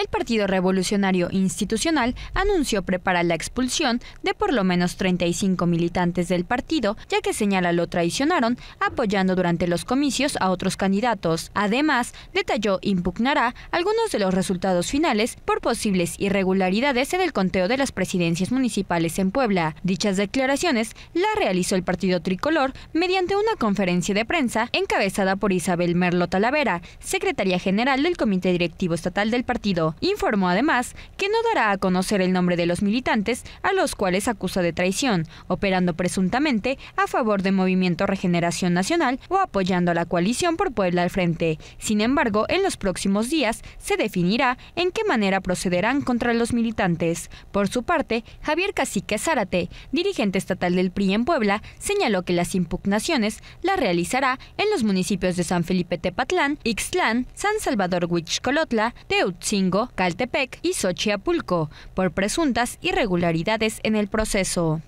el Partido Revolucionario Institucional anunció preparar la expulsión de por lo menos 35 militantes del partido, ya que señala lo traicionaron apoyando durante los comicios a otros candidatos. Además, detalló impugnará algunos de los resultados finales por posibles irregularidades en el conteo de las presidencias municipales en Puebla. Dichas declaraciones las realizó el Partido Tricolor mediante una conferencia de prensa encabezada por Isabel Merlo Talavera, secretaria general del Comité Directivo Estatal del partido. Informó además que no dará a conocer el nombre de los militantes a los cuales acusa de traición, operando presuntamente a favor de Movimiento Regeneración Nacional o apoyando a la coalición por Puebla al frente. Sin embargo, en los próximos días se definirá en qué manera procederán contra los militantes. Por su parte, Javier Cacique Zárate, dirigente estatal del PRI en Puebla, señaló que las impugnaciones las realizará en los municipios de San Felipe Tepatlán, Ixtlán, San Salvador Huichcolotla, Teutzingo, Caltepec y Xochiapulco por presuntas irregularidades en el proceso.